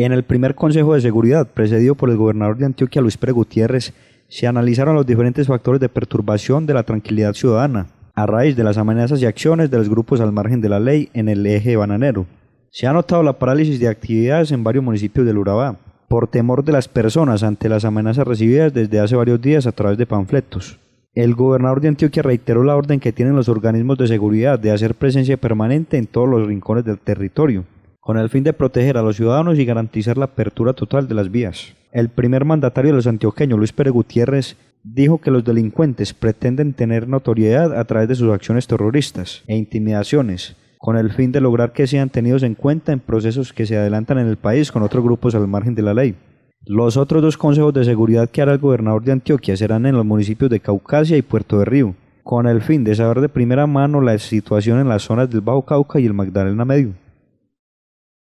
En el primer Consejo de Seguridad, precedido por el gobernador de Antioquia Luis Pérez Gutiérrez, se analizaron los diferentes factores de perturbación de la tranquilidad ciudadana a raíz de las amenazas y acciones de los grupos al margen de la ley en el eje bananero. Se ha notado la parálisis de actividades en varios municipios del Urabá, por temor de las personas ante las amenazas recibidas desde hace varios días a través de panfletos. El gobernador de Antioquia reiteró la orden que tienen los organismos de seguridad de hacer presencia permanente en todos los rincones del territorio con el fin de proteger a los ciudadanos y garantizar la apertura total de las vías. El primer mandatario de los antioqueños, Luis Pérez Gutiérrez, dijo que los delincuentes pretenden tener notoriedad a través de sus acciones terroristas e intimidaciones, con el fin de lograr que sean tenidos en cuenta en procesos que se adelantan en el país con otros grupos al margen de la ley. Los otros dos consejos de seguridad que hará el gobernador de Antioquia serán en los municipios de Caucasia y Puerto de Río, con el fin de saber de primera mano la situación en las zonas del Bajo Cauca y el Magdalena Medio.